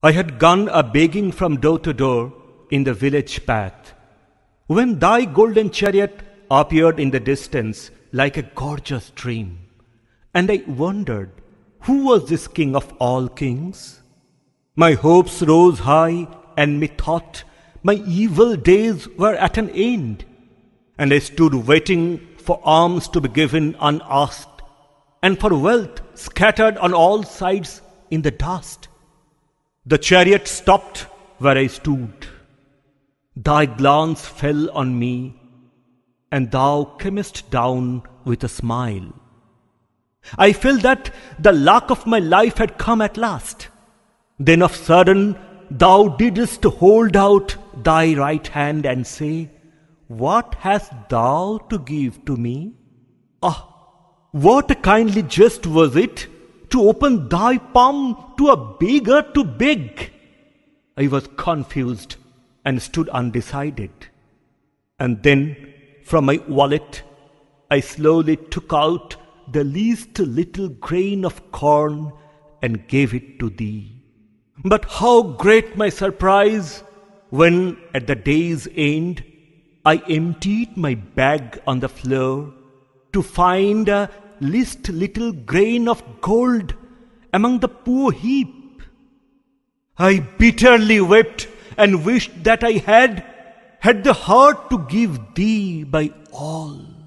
I had gone a begging from door to door in the village path, when thy golden chariot appeared in the distance like a gorgeous dream, and I wondered, who was this king of all kings? My hopes rose high, and methought my evil days were at an end, and I stood waiting for alms to be given unasked, and for wealth scattered on all sides in the dust. The chariot stopped where I stood. Thy glance fell on me, and thou camest down with a smile. I felt that the luck of my life had come at last. Then of sudden thou didst hold out thy right hand and say, What hast thou to give to me? Ah, what a kindly jest was it to open thy palm to a beggar to beg. I was confused and stood undecided. And then from my wallet I slowly took out the least little grain of corn and gave it to thee. But how great my surprise when at the day's end I emptied my bag on the floor to find a least little grain of gold among the poor heap. I bitterly wept and wished that I had had the heart to give thee by all.